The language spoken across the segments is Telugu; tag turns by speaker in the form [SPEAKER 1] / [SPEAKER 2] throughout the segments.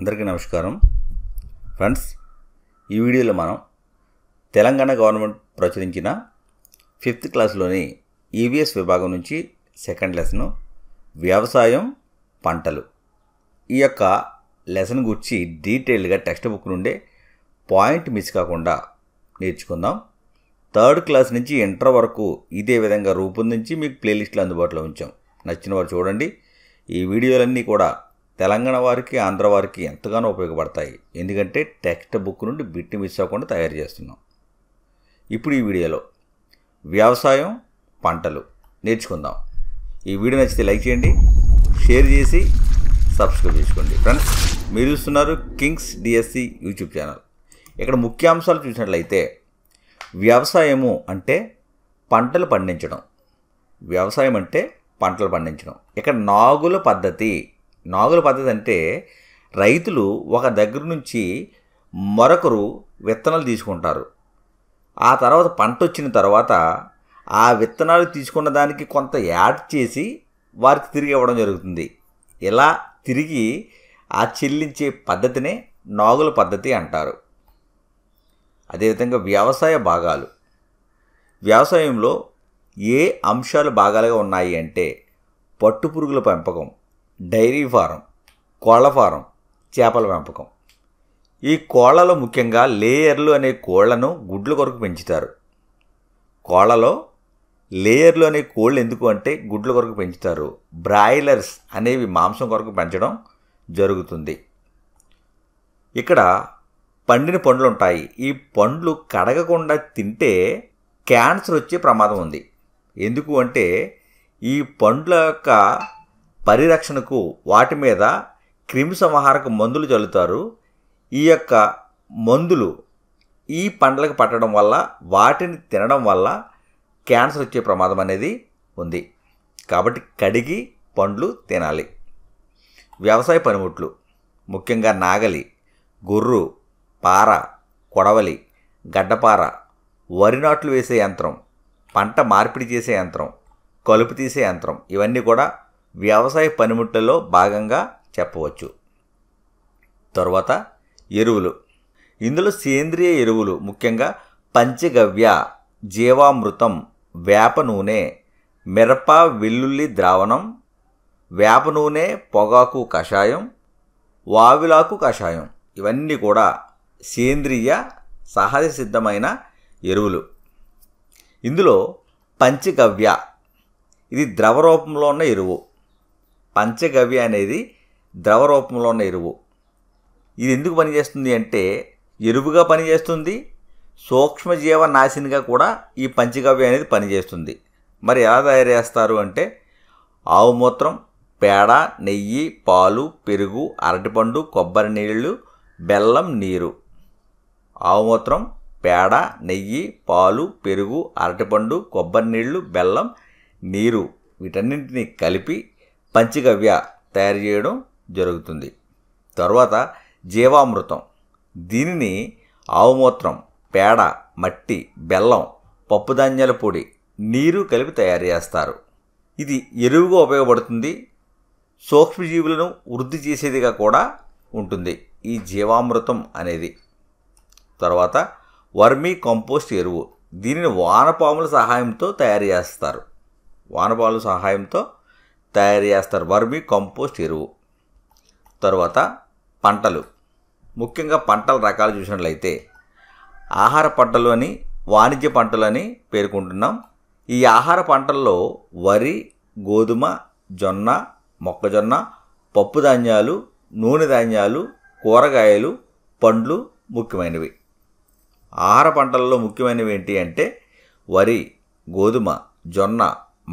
[SPEAKER 1] అందరికీ నమస్కారం ఫ్రెండ్స్ ఈ వీడియోలో మనం తెలంగాణ గవర్నమెంట్ ప్రచురించిన ఫిఫ్త్ క్లాస్లోని ఈవీఎస్ e విభాగం నుంచి సెకండ్ లెసను వ్యవసాయం పంటలు ఈ యొక్క లెసన్ గురించి డీటెయిల్డ్గా టెక్స్ట్ బుక్ నుండే పాయింట్ మిస్ కాకుండా నేర్చుకుందాం థర్డ్ క్లాస్ నుంచి ఇంటర్ వరకు ఇదే విధంగా రూపొందించి మీకు ప్లేలిస్ట్లో అందుబాటులో ఉంచాం నచ్చిన వారు చూడండి ఈ వీడియోలన్నీ కూడా తెలంగాణ వారికి ఆంధ్ర వారికి ఎంతగానో ఉపయోగపడతాయి ఎందుకంటే టెక్స్ట్ బుక్ నుండి బిట్ మిస్ అవ్వకుండా తయారు చేస్తున్నాం ఇప్పుడు ఈ వీడియోలో వ్యవసాయం పంటలు నేర్చుకుందాం ఈ వీడియో నచ్చితే లైక్ చేయండి షేర్ చేసి సబ్స్క్రైబ్ చేసుకోండి ఫ్రెండ్స్ మీరు చూస్తున్నారు కింగ్స్ డిఎస్సి యూట్యూబ్ ఛానల్ ఇక్కడ ముఖ్యాంశాలు చూసినట్లయితే వ్యవసాయము అంటే పంటలు పండించడం వ్యవసాయం అంటే పంటలు పండించడం ఇక్కడ నాగుల పద్ధతి నాగుల పద్ధతి అంటే రైతులు ఒక దగ్గర నుంచి మరొకరు విత్తనాలు తీసుకుంటారు ఆ తర్వాత పంట వచ్చిన తర్వాత ఆ విత్తనాలు తీసుకున్న దానికి కొంత యాడ్ చేసి వారికి తిరిగి ఇవ్వడం జరుగుతుంది ఇలా తిరిగి ఆ చెల్లించే పద్ధతినే నాగుల పద్ధతి అంటారు అదేవిధంగా వ్యవసాయ భాగాలు వ్యవసాయంలో ఏ అంశాలు భాగాలుగా ఉన్నాయి అంటే పట్టుపురుగుల పెంపకం డైరీ ఫారం కోళ్ల ఫారం చేపల పెంపకం ఈ కోళ్లలో ముఖ్యంగా లేయర్లు అనే కోళ్లను గుడ్ల కొరకు పెంచుతారు కోళ్లలో లేయర్లు అనే కోళ్ళు ఎందుకు అంటే గుడ్ల కొరకు పెంచుతారు బ్రాయిలర్స్ అనేవి మాంసం కొరకు పెంచడం జరుగుతుంది ఇక్కడ పండిన పండ్లు ఉంటాయి ఈ పండ్లు కడగకుండా తింటే క్యాన్సర్ వచ్చే ప్రమాదం ఉంది ఎందుకు అంటే ఈ పండ్ల యొక్క పరిరక్షణకు వాటి మీద క్రిమిసంహారక మందులు చల్లుతారు ఈ యొక్క మందులు ఈ పంటలకు పట్టడం వల్ల వాటిని తినడం వల్ల క్యాన్సర్ వచ్చే ప్రమాదం అనేది ఉంది కాబట్టి కడిగి పండ్లు తినాలి వ్యవసాయ పనిముట్లు ముఖ్యంగా నాగలి గుర్రు పార కొడవలి గడ్డపార వరి నాట్లు వేసే యంత్రం పంట మార్పిడి చేసే యంత్రం కలుపు తీసే యంత్రం ఇవన్నీ కూడా వ్యవసాయ పనిముట్లలో భాగంగా చెప్పవచ్చు తర్వాత ఎరువులు ఇందులో సేంద్రియ ఎరువులు ముఖ్యంగా పంచగవ్య జీవామృతం వేప నూనె మిరప వెల్లుల్లి ద్రావణం వేప నూనె పొగాకు కషాయం వావిలాకు కషాయం ఇవన్నీ కూడా సేంద్రియ సహజ సిద్ధమైన ఎరువులు ఇందులో పంచగవ్య ఇది ద్రవ రూపంలో ఉన్న ఎరువు పంచగవ్య అనేది ద్రవ రూపంలో ఉన్న ఎరువు ఇది ఎందుకు పనిచేస్తుంది అంటే ఎరువుగా పనిచేస్తుంది సూక్ష్మజీవ నాశినిగా కూడా ఈ పంచగవ్య అనేది పనిచేస్తుంది మరి ఎలా తయారు చేస్తారు అంటే ఆవు మూత్రం పేడ నెయ్యి పాలు పెరుగు అరటిపండు కొబ్బరి నీళ్ళు బెల్లం నీరు ఆవు మూత్రం పేడ నెయ్యి పాలు పెరుగు అరటిపండు కొబ్బరి నీళ్ళు బెల్లం నీరు వీటన్నింటినీ కలిపి పంచగవ్య తయారు చేయడం జరుగుతుంది తర్వాత జీవామృతం దీనిని ఆవుమూత్రం పేడ మట్టి బెల్లం పప్పుధాన్యాల పొడి నీరు కలిపి తయారు చేస్తారు ఇది ఎరువుగా ఉపయోగపడుతుంది సూక్ష్మజీవులను వృద్ధి చేసేదిగా కూడా ఉంటుంది ఈ జీవామృతం అనేది తర్వాత వర్మీ కంపోస్ట్ ఎరువు దీనిని వానపాముల సహాయంతో తయారు చేస్తారు వానపాముల సహాయంతో తయారు చేస్తారు వర్మి కంపోస్ట్ ఎరువు తర్వాత పంటలు ముఖ్యంగా పంటల రకాలు చూసినట్లయితే ఆహార పంటలు అని వాణిజ్య పంటలు అని పేర్కొంటున్నాం ఈ ఆహార పంటల్లో వరి గోధుమ జొన్న మొక్కజొన్న పప్పు ధాన్యాలు నూనె ధాన్యాలు కూరగాయలు పండ్లు ముఖ్యమైనవి ఆహార పంటలలో ముఖ్యమైనవి ఏంటి అంటే వరి గోధుమ జొన్న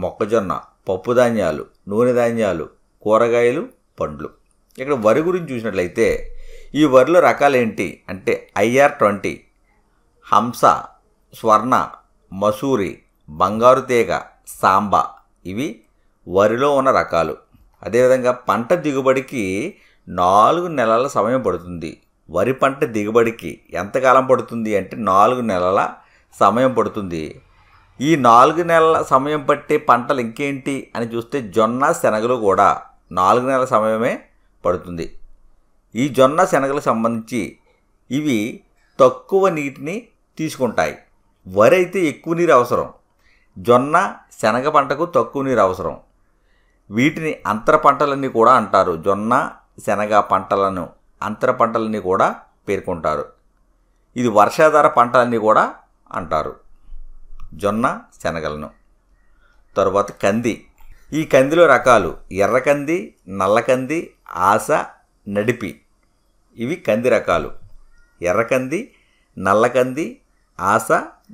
[SPEAKER 1] మొక్కజొన్న పప్పు ధాన్యాలు నూనె ధాన్యాలు కూరగాయలు పండ్లు ఇక్కడ వరి గురించి చూసినట్లయితే ఈ వరిలో రకాలేంటి అంటే ఐఆర్ ట్వంటీ హంస స్వర్ణ మసూరి బంగారు తీగ సాంబ ఇవి వరిలో ఉన్న రకాలు అదేవిధంగా పంట దిగుబడికి నాలుగు నెలల సమయం పడుతుంది వరి పంట దిగుబడికి ఎంతకాలం పడుతుంది అంటే నాలుగు నెలల సమయం పడుతుంది ఈ నాలుగు నెలల సమయం పట్టే పంటలు ఇంకేంటి అని చూస్తే జొన్న శనగలు కూడా నాలుగు నెలల సమయమే పడుతుంది ఈ జొన్న శనగలకు సంబంధించి ఇవి తక్కువ నీటిని తీసుకుంటాయి వరి అయితే ఎక్కువ నీరు అవసరం జొన్న శనగ పంటకు తక్కువ నీరు అవసరం వీటిని అంతర పంటలన్నీ కూడా అంటారు జొన్న శనగ పంటలను అంతర పంటలన్నీ కూడా పేర్కొంటారు ఇది వర్షాధార పంటలన్నీ కూడా అంటారు జొన్న శనగలను తర్వాత కంది ఈ కందిలో రకాలు ఎర్రకంది నల్లకంది ఆశ నడిపి ఇవి కంది రకాలు ఎర్రకంది నల్లకంది ఆశ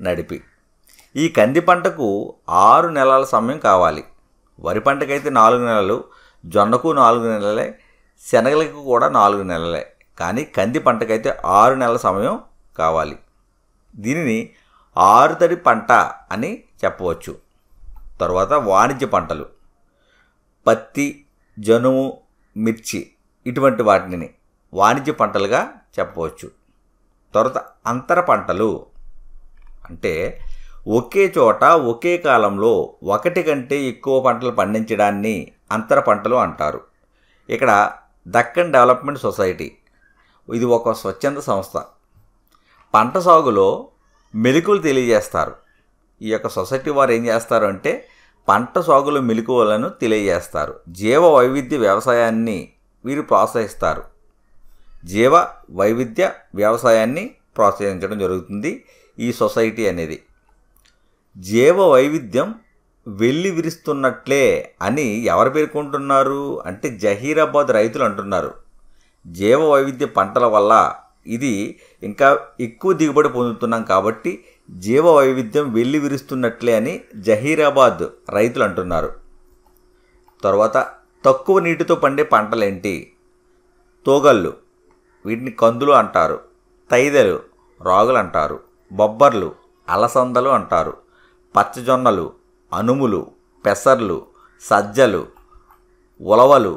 [SPEAKER 1] నడిపి ఈ కంది పంటకు ఆరు నెలల సమయం కావాలి వరి పంటకైతే నాలుగు నెలలు జొన్నకు నాలుగు నెలలే శనగలకు కూడా నాలుగు నెలలే కానీ కంది పంటకైతే ఆరు నెలల సమయం కావాలి దీనిని ఆరుతడి పంట అని చెప్పవచ్చు తర్వాత వాణిజ్య పంటలు పత్తి జనుము మిర్చి ఇటువంటి వాటిని వాణిజ్య పంటలుగా చెప్పవచ్చు తర్వాత అంతర పంటలు అంటే ఒకే చోట ఒకే కాలంలో ఒకటి కంటే ఎక్కువ పంటలు పండించడాన్ని అంతర పంటలు అంటారు ఇక్కడ దక్కన్ డెవలప్మెంట్ సొసైటీ ఇది ఒక స్వచ్ఛంద సంస్థ పంట సాగులో మెలకువలు తెలియజేస్తారు ఈ యొక్క సొసైటీ వారు ఏం చేస్తారు అంటే పంట సాగుల మెలకువలను తెలియజేస్తారు జీవ వైవిధ్య వ్యవసాయాన్ని వీరు ప్రోత్సహిస్తారు జీవ వైవిధ్య వ్యవసాయాన్ని ప్రోత్సహించడం జరుగుతుంది ఈ సొసైటీ అనేది జీవ వైవిధ్యం వెళ్ళి విరుస్తున్నట్లే అని ఎవరు పేర్కొంటున్నారు అంటే జహీరాబాద్ రైతులు అంటున్నారు జీవ వైవిధ్య పంటల వల్ల ఇది ఇంకా ఎక్కువ దిగుబడి పొందుతున్నాం కాబట్టి జీవ వైవిధ్యం వెళ్ళి విరుస్తున్నట్లే అని జహీరాబాద్ రైతులు అంటున్నారు తర్వాత తక్కువ నీటితో పండే పంటలేంటి తోగళ్ళు వీటిని కందులు అంటారు తైదలు రాగులు అంటారు బొబ్బర్లు అలసందలు అంటారు పచ్చజొన్నలు అనుములు పెసర్లు సజ్జలు ఉలవలు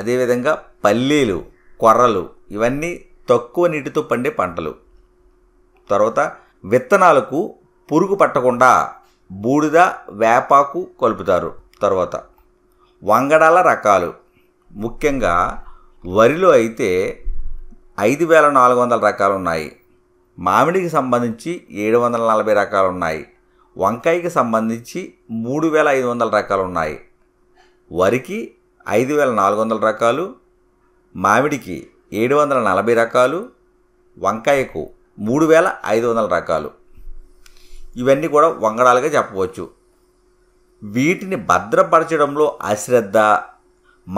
[SPEAKER 1] అదేవిధంగా పల్లీలు కొర్రలు ఇవన్నీ తక్కువ నీటితో పండే పంటలు తర్వాత విత్తనాలకు పురుగు పట్టకుండా బూడిద వేపాకు కలుపుతారు తర్వాత వంగడాల రకాలు ముఖ్యంగా వరిలో అయితే ఐదు వేల నాలుగు వందల రకాలు ఉన్నాయి మామిడికి సంబంధించి ఏడు వందల నలభై రకాలు ఉన్నాయి వంకాయకి సంబంధించి మూడు వేల ఐదు వందల రకాలు ఉన్నాయి వరికి ఐదు వేల నాలుగు వందల రకాలు మామిడికి ఏడు వందల నలభై రకాలు వంకాయకు మూడు వేల ఐదు వందల రకాలు ఇవన్నీ కూడా వంగడాలుగా చెప్పవచ్చు వీటిని భద్రపరచడంలో అశ్రద్ధ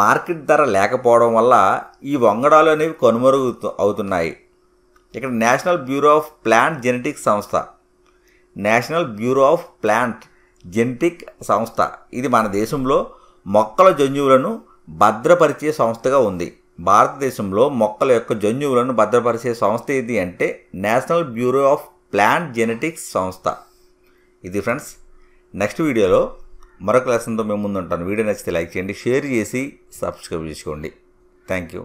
[SPEAKER 1] మార్కెట్ ధర లేకపోవడం వల్ల ఈ వంగడాలు అనేవి కనుమరుగు అవుతున్నాయి ఇక్కడ national bureau of plant genetic సంస్థ national bureau of plant genetic సంస్థ ఇది మన దేశంలో మొక్కల జన్యువులను భద్రపరిచే సంస్థగా ఉంది భారతదేశంలో మొక్కల యొక్క జన్యువులను భద్రపరిచే సంస్థ ఏది అంటే national bureau of plant genetics సంస్థ ఇది ఫ్రెండ్స్ నెక్స్ట్ వీడియోలో మరొక లెసన్తో మేము ముందుంటాను వీడియో నచ్చితే లైక్ చేయండి షేర్ చేసి సబ్స్క్రైబ్ చేసుకోండి థ్యాంక్ యూ